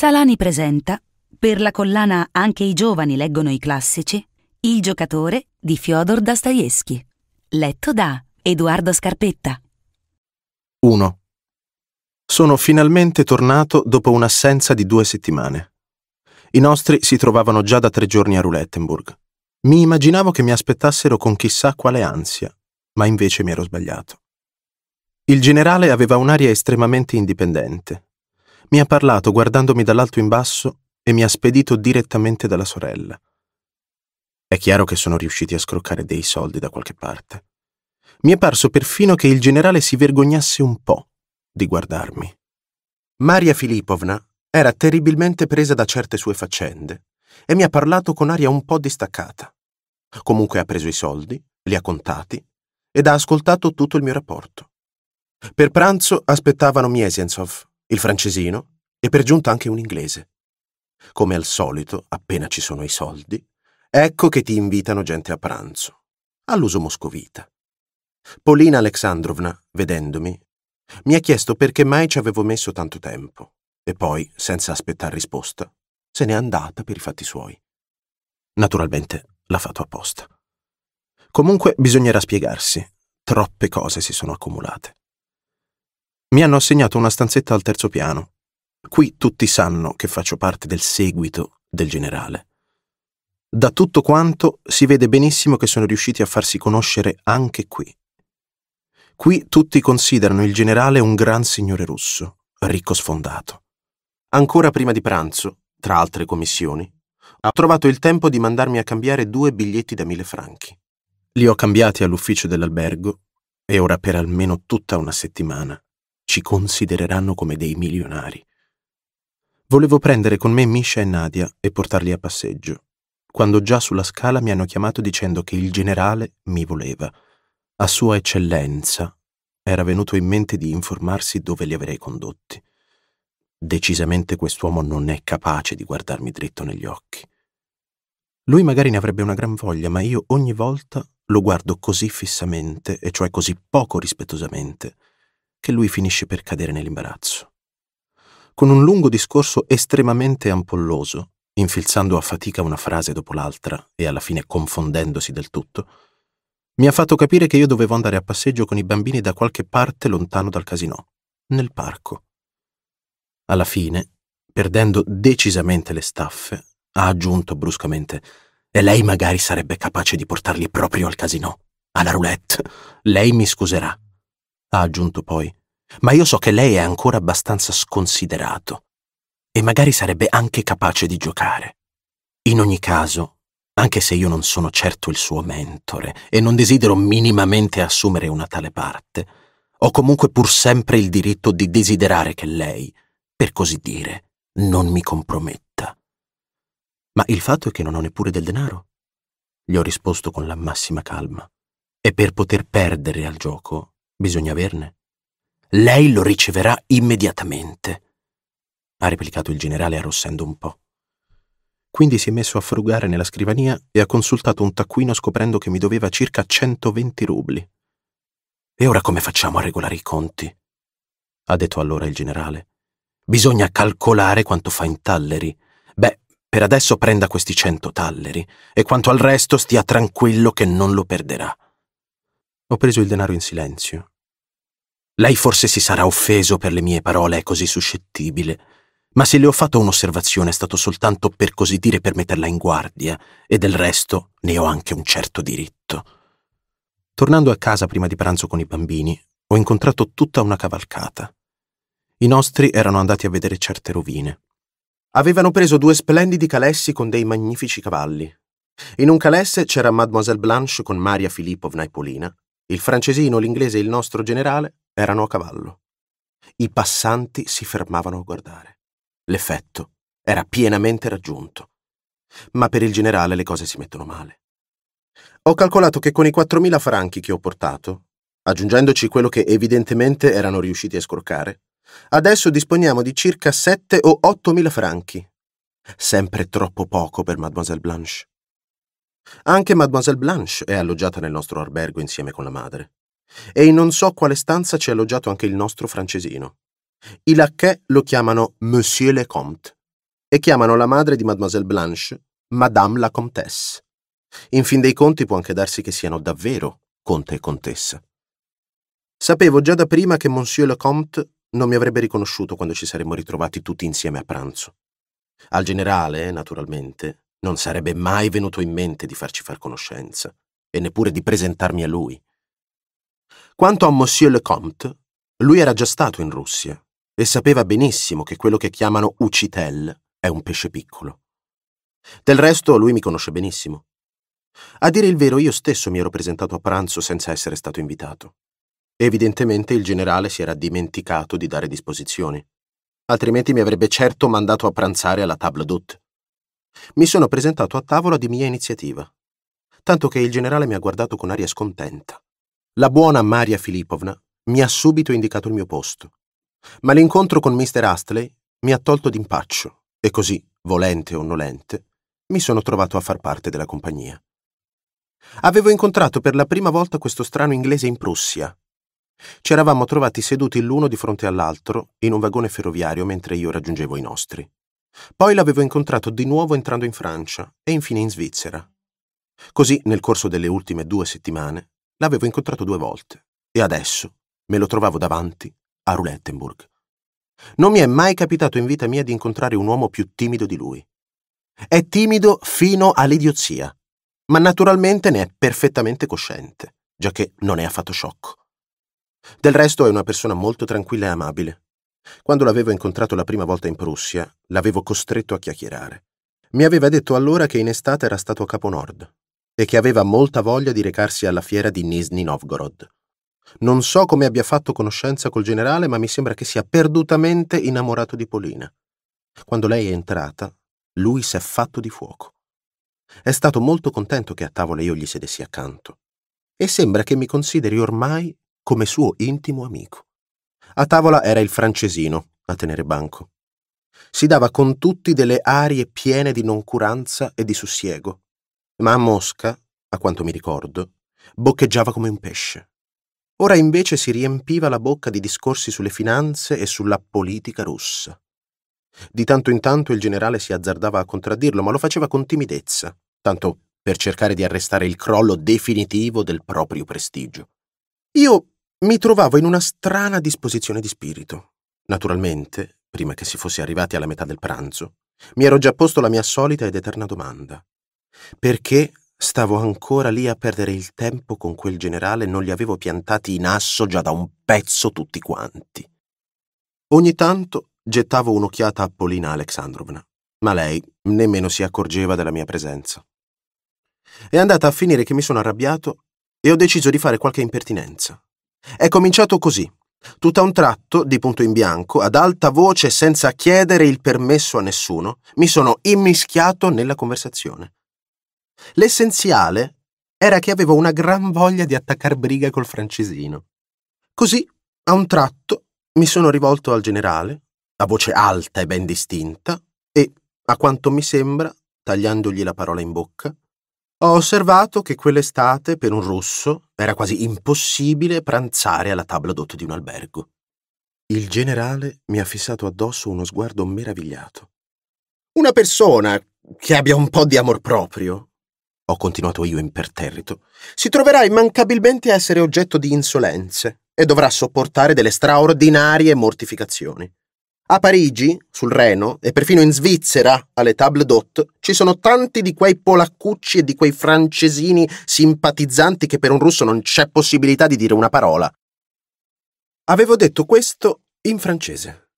Salani presenta, per la collana Anche i giovani leggono i classici, Il giocatore di Fyodor Dostoevsky, letto da Edoardo Scarpetta. 1. Sono finalmente tornato dopo un'assenza di due settimane. I nostri si trovavano già da tre giorni a Rulettenburg. Mi immaginavo che mi aspettassero con chissà quale ansia, ma invece mi ero sbagliato. Il generale aveva un'aria estremamente indipendente, mi ha parlato guardandomi dall'alto in basso e mi ha spedito direttamente dalla sorella. È chiaro che sono riusciti a scroccare dei soldi da qualche parte. Mi è parso perfino che il generale si vergognasse un po' di guardarmi. Maria Filipovna era terribilmente presa da certe sue faccende e mi ha parlato con aria un po' distaccata. Comunque ha preso i soldi, li ha contati ed ha ascoltato tutto il mio rapporto. Per pranzo aspettavano Miesiensov, il francesino e per giunta anche un inglese. Come al solito, appena ci sono i soldi, ecco che ti invitano gente a pranzo, all'uso moscovita. Polina Alexandrovna, vedendomi, mi ha chiesto perché mai ci avevo messo tanto tempo e poi, senza aspettare risposta, se n'è andata per i fatti suoi. Naturalmente l'ha fatto apposta. Comunque bisognerà spiegarsi, troppe cose si sono accumulate. Mi hanno assegnato una stanzetta al terzo piano. Qui tutti sanno che faccio parte del seguito del generale. Da tutto quanto si vede benissimo che sono riusciti a farsi conoscere anche qui. Qui tutti considerano il generale un gran signore russo, ricco sfondato. Ancora prima di pranzo, tra altre commissioni, ho trovato il tempo di mandarmi a cambiare due biglietti da mille franchi. Li ho cambiati all'ufficio dell'albergo e ora per almeno tutta una settimana ci considereranno come dei milionari. Volevo prendere con me Misha e Nadia e portarli a passeggio, quando già sulla scala mi hanno chiamato dicendo che il generale mi voleva. A Sua Eccellenza era venuto in mente di informarsi dove li avrei condotti. Decisamente quest'uomo non è capace di guardarmi dritto negli occhi. Lui magari ne avrebbe una gran voglia, ma io ogni volta lo guardo così fissamente, e cioè così poco rispettosamente, che lui finisce per cadere nell'imbarazzo. Con un lungo discorso estremamente ampolloso, infilzando a fatica una frase dopo l'altra e alla fine confondendosi del tutto, mi ha fatto capire che io dovevo andare a passeggio con i bambini da qualche parte lontano dal casino, nel parco. Alla fine, perdendo decisamente le staffe, ha aggiunto bruscamente e lei magari sarebbe capace di portarli proprio al casino, alla roulette. Lei mi scuserà ha aggiunto poi, ma io so che lei è ancora abbastanza sconsiderato e magari sarebbe anche capace di giocare. In ogni caso, anche se io non sono certo il suo mentore e non desidero minimamente assumere una tale parte, ho comunque pur sempre il diritto di desiderare che lei, per così dire, non mi comprometta. Ma il fatto è che non ho neppure del denaro, gli ho risposto con la massima calma, e per poter perdere al gioco Bisogna averne. Lei lo riceverà immediatamente, ha replicato il generale arrossendo un po'. Quindi si è messo a frugare nella scrivania e ha consultato un taccuino scoprendo che mi doveva circa 120 rubli. E ora come facciamo a regolare i conti? ha detto allora il generale. Bisogna calcolare quanto fa in talleri. Beh, per adesso prenda questi 100 talleri e quanto al resto stia tranquillo che non lo perderà. Ho preso il denaro in silenzio lei forse si sarà offeso per le mie parole, è così suscettibile. Ma se le ho fatto un'osservazione è stato soltanto per così dire per metterla in guardia, e del resto ne ho anche un certo diritto. Tornando a casa prima di pranzo con i bambini, ho incontrato tutta una cavalcata. I nostri erano andati a vedere certe rovine. Avevano preso due splendidi calessi con dei magnifici cavalli. In un calesse c'era Mademoiselle Blanche con Maria Filippovna e Polina, il francesino, l'inglese e il nostro generale, erano a cavallo. I passanti si fermavano a guardare. L'effetto era pienamente raggiunto. Ma per il generale le cose si mettono male. Ho calcolato che con i 4.000 franchi che ho portato, aggiungendoci quello che evidentemente erano riusciti a scorcare, adesso disponiamo di circa 7 o 8.000 franchi. Sempre troppo poco per Mademoiselle Blanche. Anche Mademoiselle Blanche è alloggiata nel nostro albergo insieme con la madre e in non so quale stanza ci è alloggiato anche il nostro francesino. I lacchè lo chiamano Monsieur le Comte e chiamano la madre di Mademoiselle Blanche Madame la Comtesse. In fin dei conti può anche darsi che siano davvero conte e contessa. Sapevo già da prima che Monsieur le Comte non mi avrebbe riconosciuto quando ci saremmo ritrovati tutti insieme a pranzo. Al generale, naturalmente, non sarebbe mai venuto in mente di farci far conoscenza, e neppure di presentarmi a lui. Quanto a Monsieur le Comte, lui era già stato in Russia e sapeva benissimo che quello che chiamano ucitel è un pesce piccolo. Del resto lui mi conosce benissimo. A dire il vero, io stesso mi ero presentato a pranzo senza essere stato invitato. Evidentemente il generale si era dimenticato di dare disposizioni, altrimenti mi avrebbe certo mandato a pranzare alla table d'hôte. Mi sono presentato a tavola di mia iniziativa, tanto che il generale mi ha guardato con aria scontenta. La buona Maria Filipovna mi ha subito indicato il mio posto, ma l'incontro con Mr. Astley mi ha tolto d'impaccio e così, volente o nolente, mi sono trovato a far parte della compagnia. Avevo incontrato per la prima volta questo strano inglese in Prussia. Ci eravamo trovati seduti l'uno di fronte all'altro in un vagone ferroviario mentre io raggiungevo i nostri. Poi l'avevo incontrato di nuovo entrando in Francia e infine in Svizzera. Così, nel corso delle ultime due settimane, L'avevo incontrato due volte e adesso me lo trovavo davanti a Roulettenburg. Non mi è mai capitato in vita mia di incontrare un uomo più timido di lui. È timido fino all'idiozia, ma naturalmente ne è perfettamente cosciente, giacché non è affatto sciocco. Del resto è una persona molto tranquilla e amabile. Quando l'avevo incontrato la prima volta in Prussia, l'avevo costretto a chiacchierare. Mi aveva detto allora che in estate era stato a Capo Nord, e che aveva molta voglia di recarsi alla fiera di Nizhny Novgorod. Non so come abbia fatto conoscenza col generale, ma mi sembra che sia perdutamente innamorato di Polina. Quando lei è entrata, lui si è fatto di fuoco. È stato molto contento che a tavola io gli sedessi accanto e sembra che mi consideri ormai come suo intimo amico. A tavola era il francesino a tenere banco. Si dava con tutti delle arie piene di noncuranza e di sussiego ma a Mosca, a quanto mi ricordo, boccheggiava come un pesce. Ora invece si riempiva la bocca di discorsi sulle finanze e sulla politica russa. Di tanto in tanto il generale si azzardava a contraddirlo, ma lo faceva con timidezza, tanto per cercare di arrestare il crollo definitivo del proprio prestigio. Io mi trovavo in una strana disposizione di spirito. Naturalmente, prima che si fosse arrivati alla metà del pranzo, mi ero già posto la mia solita ed eterna domanda perché stavo ancora lì a perdere il tempo con quel generale e non li avevo piantati in asso già da un pezzo tutti quanti. Ogni tanto gettavo un'occhiata a Polina Alexandrovna, ma lei nemmeno si accorgeva della mia presenza. È andata a finire che mi sono arrabbiato e ho deciso di fare qualche impertinenza. È cominciato così. Tutto a un tratto, di punto in bianco, ad alta voce, senza chiedere il permesso a nessuno, mi sono immischiato nella conversazione. L'essenziale era che avevo una gran voglia di attaccar briga col francesino. Così, a un tratto, mi sono rivolto al generale, a voce alta e ben distinta, e, a quanto mi sembra, tagliandogli la parola in bocca, ho osservato che quell'estate, per un russo, era quasi impossibile pranzare alla tavola d'otto di un albergo. Il generale mi ha fissato addosso uno sguardo meravigliato. Una persona che abbia un po' di amor proprio ho continuato io imperterrito, si troverà immancabilmente a essere oggetto di insolenze e dovrà sopportare delle straordinarie mortificazioni. A Parigi, sul Reno e perfino in Svizzera, alle table d'hôte, ci sono tanti di quei polaccucci e di quei francesini simpatizzanti che per un russo non c'è possibilità di dire una parola. Avevo detto questo in francese.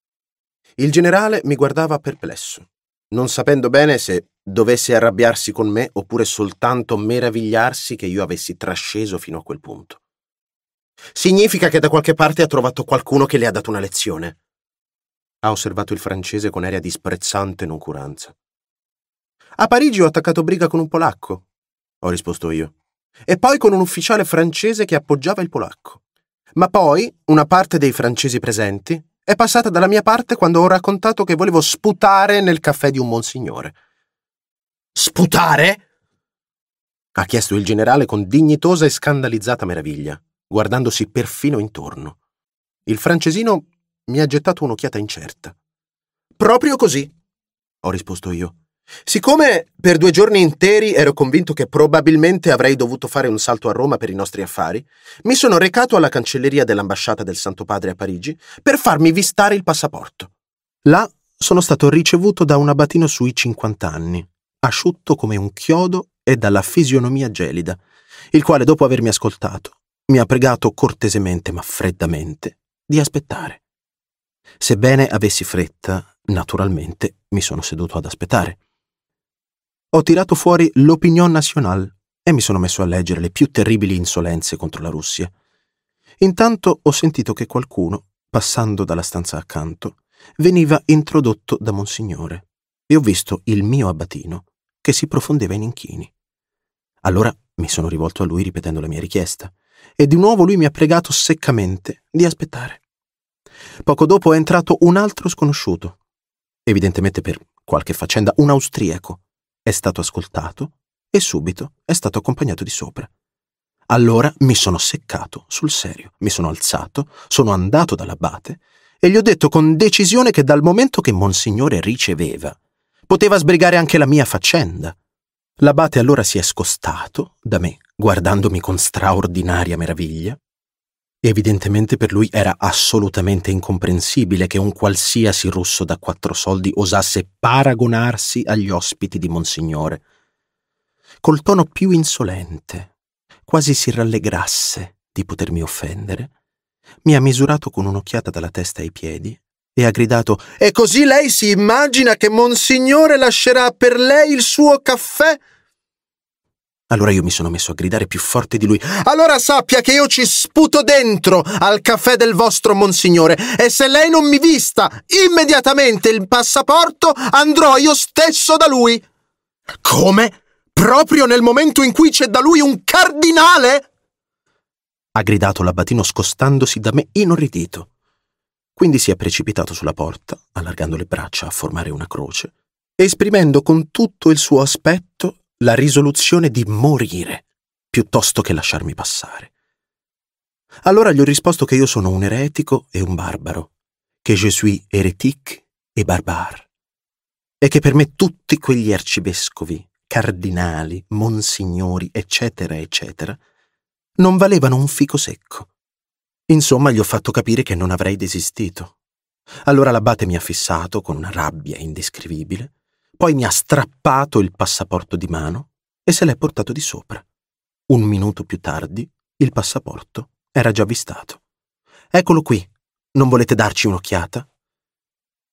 Il generale mi guardava perplesso, non sapendo bene se dovesse arrabbiarsi con me oppure soltanto meravigliarsi che io avessi trasceso fino a quel punto. Significa che da qualche parte ha trovato qualcuno che le ha dato una lezione. Ha osservato il francese con aria disprezzante noncuranza. A Parigi ho attaccato briga con un polacco, ho risposto io, e poi con un ufficiale francese che appoggiava il polacco. Ma poi una parte dei francesi presenti è passata dalla mia parte quando ho raccontato che volevo sputare nel caffè di un monsignore. Sputare? ha chiesto il generale con dignitosa e scandalizzata meraviglia, guardandosi perfino intorno. Il francesino mi ha gettato un'occhiata incerta. Proprio così, ho risposto io. Siccome per due giorni interi ero convinto che probabilmente avrei dovuto fare un salto a Roma per i nostri affari, mi sono recato alla cancelleria dell'ambasciata del Santo Padre a Parigi per farmi vistare il passaporto. Là sono stato ricevuto da un abatino sui 50 anni, asciutto come un chiodo e dalla fisionomia gelida, il quale dopo avermi ascoltato mi ha pregato cortesemente ma freddamente di aspettare. Sebbene avessi fretta, naturalmente mi sono seduto ad aspettare. Ho tirato fuori l'opinion nationale e mi sono messo a leggere le più terribili insolenze contro la Russia. Intanto ho sentito che qualcuno, passando dalla stanza accanto, veniva introdotto da Monsignore e ho visto il mio abatino che si profondeva in inchini. Allora mi sono rivolto a lui ripetendo la mia richiesta e di nuovo lui mi ha pregato seccamente di aspettare. Poco dopo è entrato un altro sconosciuto, evidentemente per qualche faccenda un austriaco, è stato ascoltato e subito è stato accompagnato di sopra. Allora mi sono seccato sul serio, mi sono alzato, sono andato dall'abate e gli ho detto con decisione che dal momento che Monsignore riceveva poteva sbrigare anche la mia faccenda. L'abate allora si è scostato da me, guardandomi con straordinaria meraviglia. Evidentemente per lui era assolutamente incomprensibile che un qualsiasi russo da quattro soldi osasse paragonarsi agli ospiti di Monsignore. Col tono più insolente, quasi si rallegrasse di potermi offendere, mi ha misurato con un'occhiata dalla testa ai piedi e ha gridato E così lei si immagina che Monsignore lascerà per lei il suo caffè? Allora io mi sono messo a gridare più forte di lui. Allora sappia che io ci sputo dentro al caffè del vostro Monsignore e se lei non mi vista immediatamente il passaporto andrò io stesso da lui. Come? Proprio nel momento in cui c'è da lui un cardinale? Ha gridato l'abbatino scostandosi da me inorridito. Quindi si è precipitato sulla porta, allargando le braccia a formare una croce, esprimendo con tutto il suo aspetto la risoluzione di morire piuttosto che lasciarmi passare. Allora gli ho risposto che io sono un eretico e un barbaro, che je suis hérétique e barbare, e che per me tutti quegli arcivescovi, cardinali, monsignori, eccetera, eccetera, non valevano un fico secco Insomma, gli ho fatto capire che non avrei desistito. Allora l'abate mi ha fissato con una rabbia indescrivibile, poi mi ha strappato il passaporto di mano e se l'è portato di sopra. Un minuto più tardi il passaporto era già avvistato. Eccolo qui, non volete darci un'occhiata?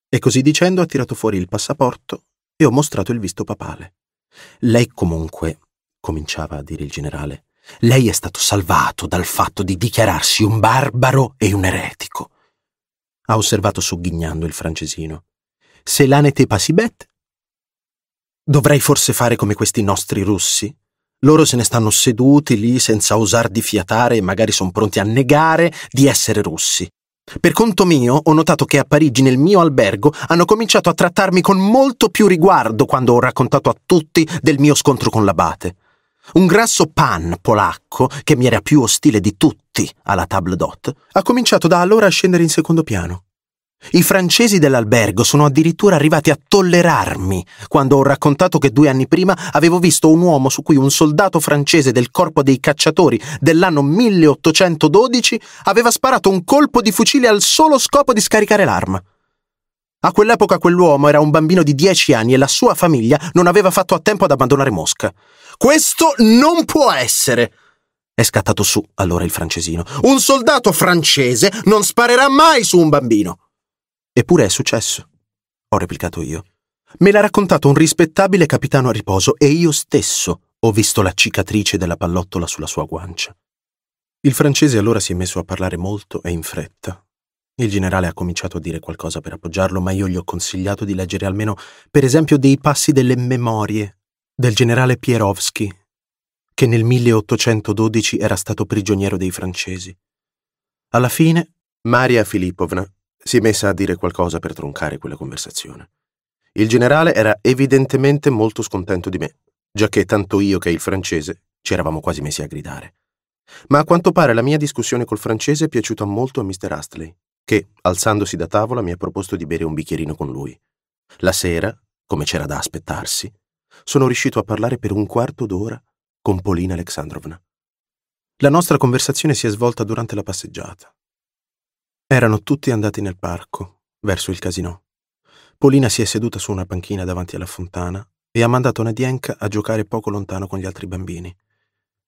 E così dicendo ha tirato fuori il passaporto e ho mostrato il visto papale. Lei comunque, cominciava a dire il generale, lei è stato salvato dal fatto di dichiararsi un barbaro e un eretico. Ha osservato sogghignando il francesino. Se l'anete passi bête? Dovrei forse fare come questi nostri russi? Loro se ne stanno seduti lì senza osar di fiatare e magari sono pronti a negare di essere russi. Per conto mio, ho notato che a Parigi, nel mio albergo, hanno cominciato a trattarmi con molto più riguardo quando ho raccontato a tutti del mio scontro con l'abate un grasso pan polacco, che mi era più ostile di tutti alla table d'hôte, ha cominciato da allora a scendere in secondo piano. I francesi dell'albergo sono addirittura arrivati a tollerarmi quando ho raccontato che due anni prima avevo visto un uomo su cui un soldato francese del corpo dei cacciatori dell'anno 1812 aveva sparato un colpo di fucile al solo scopo di scaricare l'arma. A quell'epoca quell'uomo era un bambino di dieci anni e la sua famiglia non aveva fatto a tempo ad abbandonare Mosca. Questo non può essere! È scattato su allora il francesino. Un soldato francese non sparerà mai su un bambino! Eppure è successo, ho replicato io. Me l'ha raccontato un rispettabile capitano a riposo e io stesso ho visto la cicatrice della pallottola sulla sua guancia. Il francese allora si è messo a parlare molto e in fretta, il generale ha cominciato a dire qualcosa per appoggiarlo, ma io gli ho consigliato di leggere almeno, per esempio, dei passi delle memorie del generale Pierowski, che nel 1812 era stato prigioniero dei francesi. Alla fine, Maria Filippovna si è messa a dire qualcosa per troncare quella conversazione. Il generale era evidentemente molto scontento di me, giacché tanto io che il francese ci eravamo quasi messi a gridare. Ma a quanto pare la mia discussione col francese è piaciuta molto a Mr. Astley che, alzandosi da tavola, mi ha proposto di bere un bicchierino con lui. La sera, come c'era da aspettarsi, sono riuscito a parlare per un quarto d'ora con Polina Alexandrovna. La nostra conversazione si è svolta durante la passeggiata. Erano tutti andati nel parco, verso il casino. Polina si è seduta su una panchina davanti alla fontana e ha mandato Nadienka a giocare poco lontano con gli altri bambini.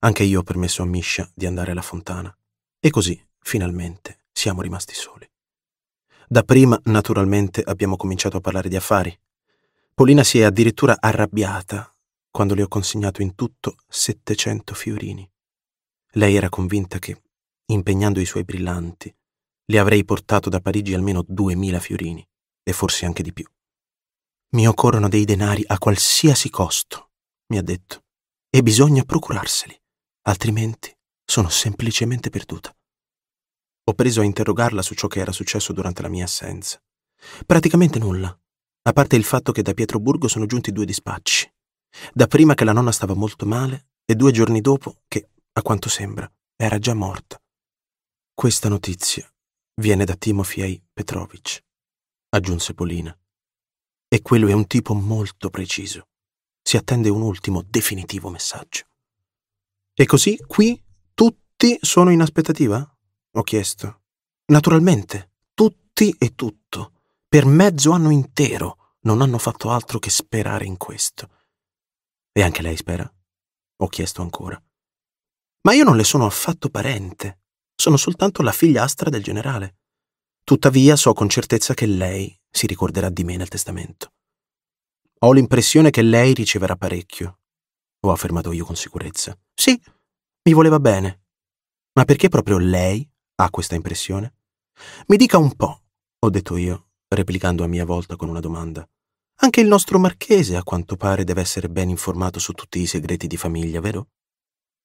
Anche io ho permesso a Misha di andare alla fontana. E così, finalmente, siamo rimasti soli. Da prima, naturalmente, abbiamo cominciato a parlare di affari. Polina si è addirittura arrabbiata quando le ho consegnato in tutto 700 fiorini. Lei era convinta che, impegnando i suoi brillanti, le avrei portato da Parigi almeno 2000 fiorini, e forse anche di più. Mi occorrono dei denari a qualsiasi costo, mi ha detto, e bisogna procurarseli, altrimenti sono semplicemente perduta ho preso a interrogarla su ciò che era successo durante la mia assenza. Praticamente nulla, a parte il fatto che da Pietroburgo sono giunti due dispacci. Da prima che la nonna stava molto male e due giorni dopo che, a quanto sembra, era già morta. Questa notizia viene da Timofey Petrovic, aggiunse Polina. E quello è un tipo molto preciso. Si attende un ultimo, definitivo messaggio. E così qui tutti sono in aspettativa? Ho chiesto. Naturalmente, tutti e tutto. Per mezzo anno intero non hanno fatto altro che sperare in questo. E anche lei spera? Ho chiesto ancora. Ma io non le sono affatto parente. Sono soltanto la figliastra del generale. Tuttavia so con certezza che lei si ricorderà di me nel testamento. Ho l'impressione che lei riceverà parecchio, ho affermato io con sicurezza. Sì, mi voleva bene. Ma perché proprio lei ha questa impressione? Mi dica un po', ho detto io, replicando a mia volta con una domanda. Anche il nostro marchese, a quanto pare, deve essere ben informato su tutti i segreti di famiglia, vero?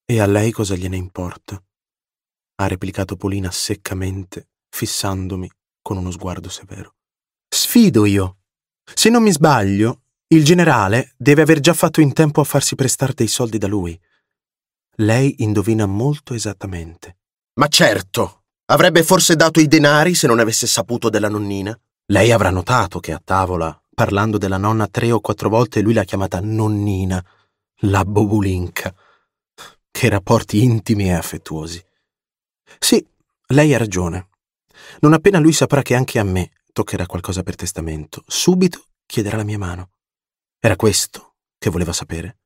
E a lei cosa gliene importa? ha replicato Polina seccamente, fissandomi con uno sguardo severo. Sfido io. Se non mi sbaglio, il generale deve aver già fatto in tempo a farsi prestare dei soldi da lui. Lei indovina molto esattamente. Ma certo, Avrebbe forse dato i denari se non avesse saputo della nonnina? Lei avrà notato che a tavola, parlando della nonna tre o quattro volte, lui l'ha chiamata nonnina, la bobulinca. Che rapporti intimi e affettuosi. Sì, lei ha ragione. Non appena lui saprà che anche a me toccherà qualcosa per testamento, subito chiederà la mia mano. Era questo che voleva sapere.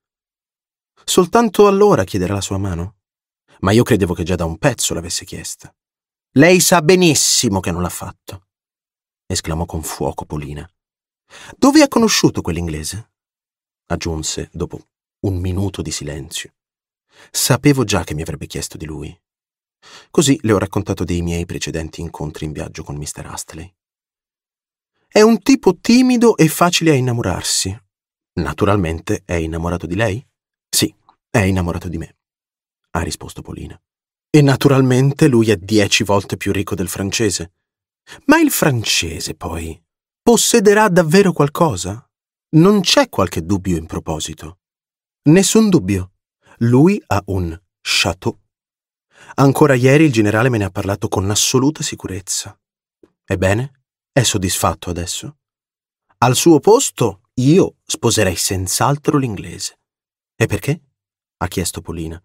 Soltanto allora chiederà la sua mano. Ma io credevo che già da un pezzo l'avesse chiesta. Lei sa benissimo che non l'ha fatto, esclamò con fuoco Polina. Dove ha conosciuto quell'inglese? aggiunse dopo un minuto di silenzio. Sapevo già che mi avrebbe chiesto di lui. Così le ho raccontato dei miei precedenti incontri in viaggio con Mr. Astley. È un tipo timido e facile a innamorarsi. Naturalmente è innamorato di lei? Sì, è innamorato di me, ha risposto Polina. E naturalmente lui è dieci volte più ricco del francese. Ma il francese, poi, possederà davvero qualcosa? Non c'è qualche dubbio in proposito. Nessun dubbio. Lui ha un chateau. Ancora ieri il generale me ne ha parlato con assoluta sicurezza. Ebbene, è soddisfatto adesso? Al suo posto io sposerei senz'altro l'inglese. E perché? ha chiesto Polina.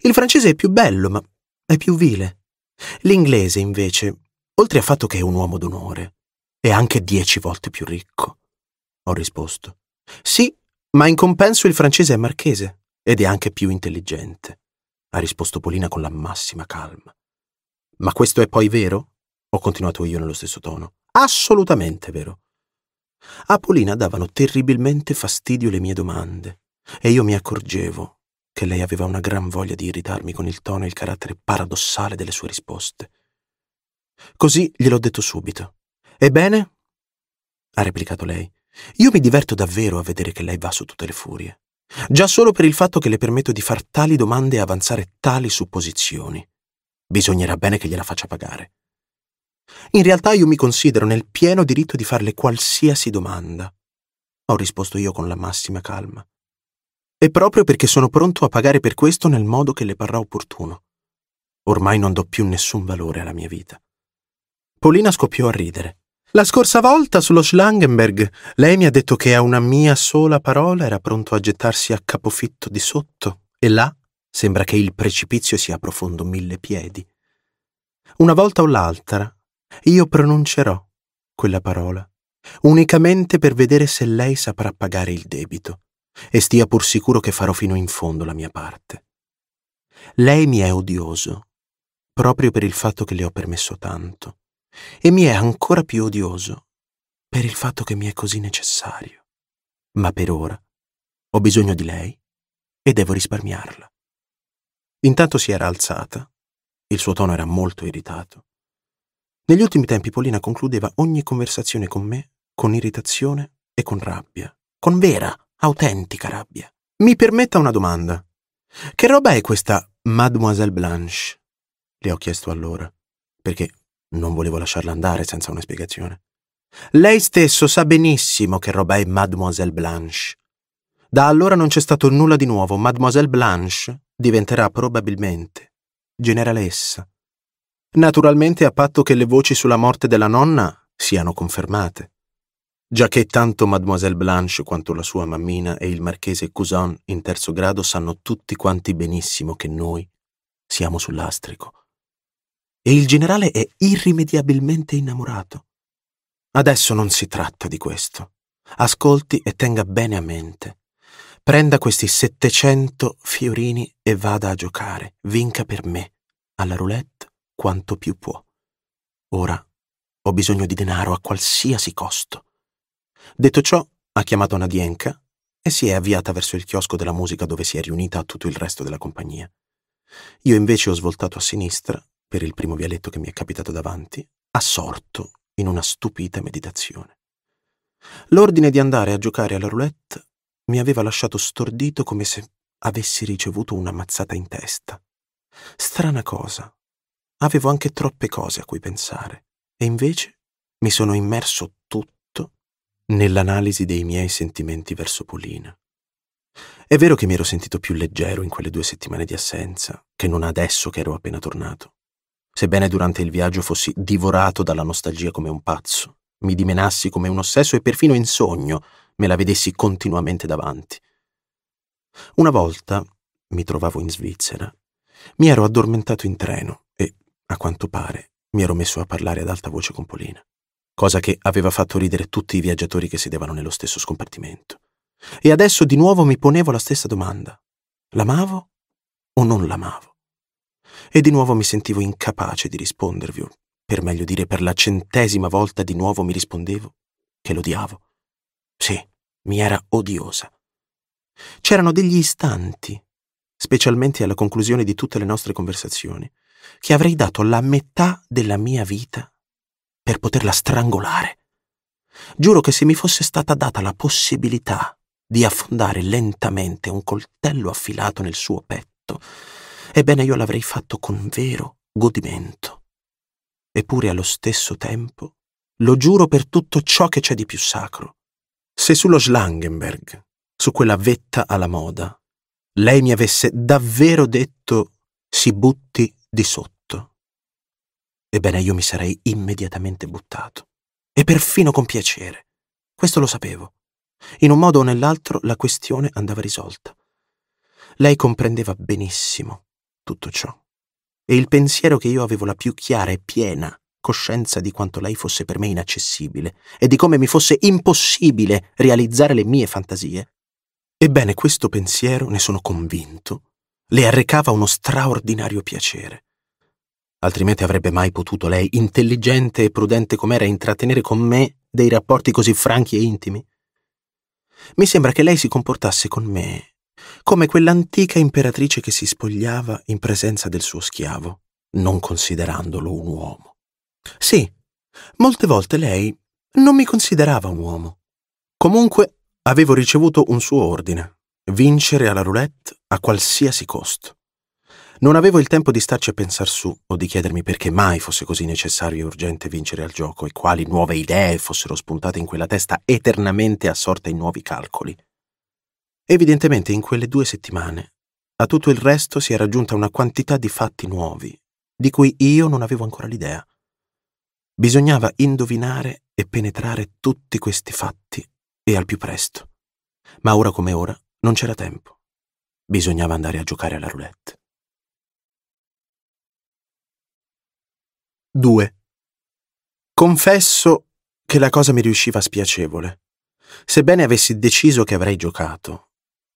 Il francese è più bello, ma è più vile. L'inglese, invece, oltre al fatto che è un uomo d'onore, è anche dieci volte più ricco. Ho risposto. Sì, ma in compenso il francese è marchese ed è anche più intelligente, ha risposto Polina con la massima calma. Ma questo è poi vero? ho continuato io nello stesso tono. Assolutamente vero. A Polina davano terribilmente fastidio le mie domande e io mi accorgevo, che lei aveva una gran voglia di irritarmi con il tono e il carattere paradossale delle sue risposte. Così gliel'ho detto subito. Ebbene? ha replicato lei. Io mi diverto davvero a vedere che lei va su tutte le furie. Già solo per il fatto che le permetto di far tali domande e avanzare tali supposizioni. Bisognerà bene che gliela faccia pagare. In realtà io mi considero nel pieno diritto di farle qualsiasi domanda. Ho risposto io con la massima calma. E proprio perché sono pronto a pagare per questo nel modo che le parrà opportuno. Ormai non do più nessun valore alla mia vita. Polina scoppiò a ridere. La scorsa volta sullo Schlangenberg lei mi ha detto che a una mia sola parola era pronto a gettarsi a capofitto di sotto, e là sembra che il precipizio sia profondo mille piedi. Una volta o l'altra io pronuncerò quella parola, unicamente per vedere se lei saprà pagare il debito e stia pur sicuro che farò fino in fondo la mia parte. Lei mi è odioso, proprio per il fatto che le ho permesso tanto, e mi è ancora più odioso per il fatto che mi è così necessario. Ma per ora ho bisogno di lei e devo risparmiarla. Intanto si era alzata, il suo tono era molto irritato. Negli ultimi tempi Polina concludeva ogni conversazione con me con irritazione e con rabbia, con vera autentica rabbia. Mi permetta una domanda. Che roba è questa Mademoiselle Blanche? Le ho chiesto allora, perché non volevo lasciarla andare senza una spiegazione. Lei stesso sa benissimo che roba è Mademoiselle Blanche. Da allora non c'è stato nulla di nuovo. Mademoiselle Blanche diventerà probabilmente generalessa. Naturalmente a patto che le voci sulla morte della nonna siano confermate già che tanto Mademoiselle Blanche quanto la sua mammina e il marchese Cousin in terzo grado sanno tutti quanti benissimo che noi siamo sull'astrico. E il generale è irrimediabilmente innamorato. Adesso non si tratta di questo. Ascolti e tenga bene a mente. Prenda questi 700 fiorini e vada a giocare. Vinca per me, alla roulette, quanto più può. Ora ho bisogno di denaro a qualsiasi costo. Detto ciò, ha chiamato Nadienka e si è avviata verso il chiosco della musica dove si è riunita a tutto il resto della compagnia. Io invece ho svoltato a sinistra, per il primo vialetto che mi è capitato davanti, assorto in una stupita meditazione. L'ordine di andare a giocare alla roulette mi aveva lasciato stordito come se avessi ricevuto una mazzata in testa. Strana cosa. Avevo anche troppe cose a cui pensare e invece mi sono immerso tutto nell'analisi dei miei sentimenti verso Polina. È vero che mi ero sentito più leggero in quelle due settimane di assenza che non adesso che ero appena tornato. Sebbene durante il viaggio fossi divorato dalla nostalgia come un pazzo, mi dimenassi come un ossesso e perfino in sogno me la vedessi continuamente davanti. Una volta, mi trovavo in Svizzera, mi ero addormentato in treno e, a quanto pare, mi ero messo a parlare ad alta voce con Polina cosa che aveva fatto ridere tutti i viaggiatori che sedevano nello stesso scompartimento. E adesso di nuovo mi ponevo la stessa domanda. L'amavo o non l'amavo? E di nuovo mi sentivo incapace di rispondervi, o per meglio dire per la centesima volta di nuovo mi rispondevo che l'odiavo. Sì, mi era odiosa. C'erano degli istanti, specialmente alla conclusione di tutte le nostre conversazioni, che avrei dato la metà della mia vita per poterla strangolare. Giuro che se mi fosse stata data la possibilità di affondare lentamente un coltello affilato nel suo petto, ebbene io l'avrei fatto con vero godimento. Eppure allo stesso tempo, lo giuro per tutto ciò che c'è di più sacro, se sullo Schlangenberg, su quella vetta alla moda, lei mi avesse davvero detto si butti di sotto Ebbene, io mi sarei immediatamente buttato. E perfino con piacere. Questo lo sapevo. In un modo o nell'altro la questione andava risolta. Lei comprendeva benissimo tutto ciò. E il pensiero che io avevo la più chiara e piena coscienza di quanto lei fosse per me inaccessibile e di come mi fosse impossibile realizzare le mie fantasie. Ebbene, questo pensiero, ne sono convinto, le arrecava uno straordinario piacere altrimenti avrebbe mai potuto lei, intelligente e prudente com'era, intrattenere con me dei rapporti così franchi e intimi? Mi sembra che lei si comportasse con me come quell'antica imperatrice che si spogliava in presenza del suo schiavo, non considerandolo un uomo. Sì, molte volte lei non mi considerava un uomo. Comunque avevo ricevuto un suo ordine, vincere alla roulette a qualsiasi costo. Non avevo il tempo di starci a pensar su o di chiedermi perché mai fosse così necessario e urgente vincere al gioco e quali nuove idee fossero spuntate in quella testa eternamente assorta in nuovi calcoli. Evidentemente in quelle due settimane a tutto il resto si era aggiunta una quantità di fatti nuovi, di cui io non avevo ancora l'idea. Bisognava indovinare e penetrare tutti questi fatti, e al più presto. Ma ora come ora non c'era tempo. Bisognava andare a giocare alla roulette. 2. Confesso che la cosa mi riusciva spiacevole. Sebbene avessi deciso che avrei giocato,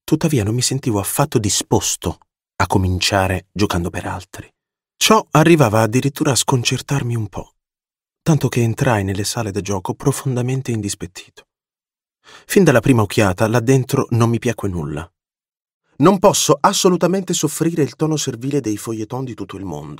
tuttavia non mi sentivo affatto disposto a cominciare giocando per altri. Ciò arrivava addirittura a sconcertarmi un po', tanto che entrai nelle sale da gioco profondamente indispettito. Fin dalla prima occhiata là dentro non mi piacque nulla. Non posso assolutamente soffrire il tono servile dei foglieton di tutto il mondo.